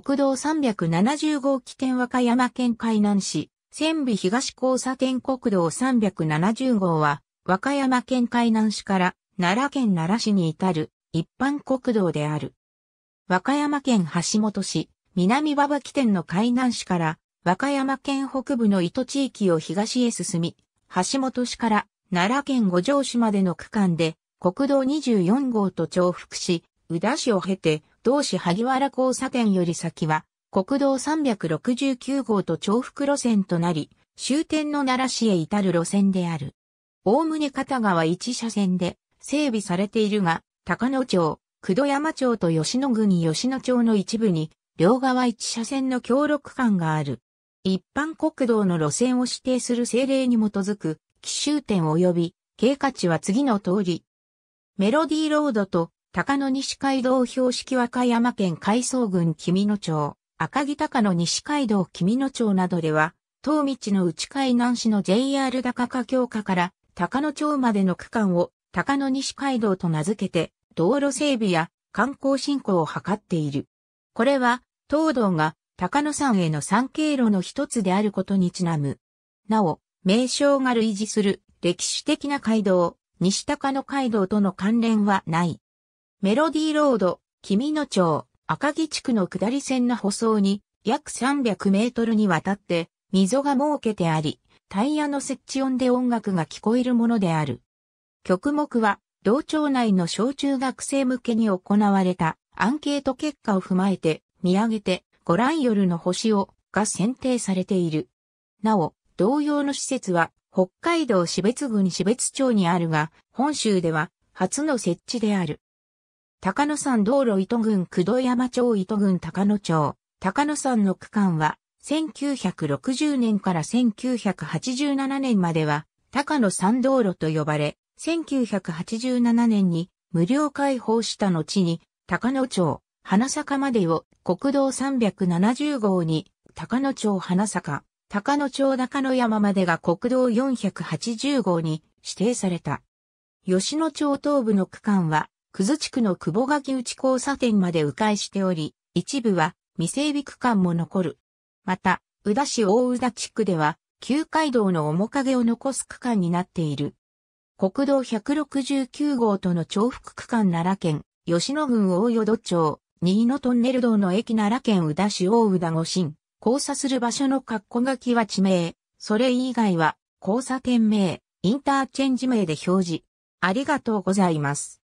国道370号起点和歌山県海南市、千尾東交差点国道370号は、和歌山県海南市から奈良県奈良市に至る一般国道である。和歌山県橋本市、南馬場起点の海南市から和歌山県北部の糸地域を東へ進み、橋本市から奈良県五条市までの区間で国道24号と重複し、宇田市を経て同市萩原交差点より先は、国道369号と重複路線となり、終点の奈良市へ至る路線である。おおむね片側1車線で整備されているが、高野町、九度山町と吉野国吉野町の一部に、両側1車線の協力間がある。一般国道の路線を指定する政令に基づく、奇襲点及び、経過値は次の通り。メロディーロードと高野西街道標識和歌山県海藻郡君野町、赤城高野西街道君野町などでは、東道の内海南市の JR 高架橋下から高野町までの区間を高野西街道と名付けて、道路整備や観光振興を図っている。これは、東道が高野山への山経路の一つであることにちなむ。なお、名称が類似する歴史的な街道、西高野街道との関連はない。メロディーロード、君の町、赤木地区の下り線の舗装に約300メートルにわたって溝が設けてあり、タイヤの設置音で音楽が聞こえるものである。曲目は、同町内の小中学生向けに行われたアンケート結果を踏まえて、見上げて、ご覧夜の星を、が選定されている。なお、同様の施設は、北海道標津郡標津町にあるが、本州では、初の設置である。高野山道路糸郡九度山町糸郡高野町、高野山の区間は、1960年から1987年までは、高野山道路と呼ばれ、1987年に無料開放した後に、高野町、花坂までを国道370号に、高野町花坂、高野町中野山までが国道480号に指定された。吉野町東部の区間は、葛地区の久保垣内交差点まで迂回しており、一部は未整備区間も残る。また、宇田市大宇田地区では、旧街道の面影を残す区間になっている。国道169号との重複区間奈良県、吉野郡大淀町、新野トンネル道の駅奈良県宇田市大宇田五新、交差する場所の括弧書きは地名、それ以外は交差点名、インターチェンジ名で表示。ありがとうございます。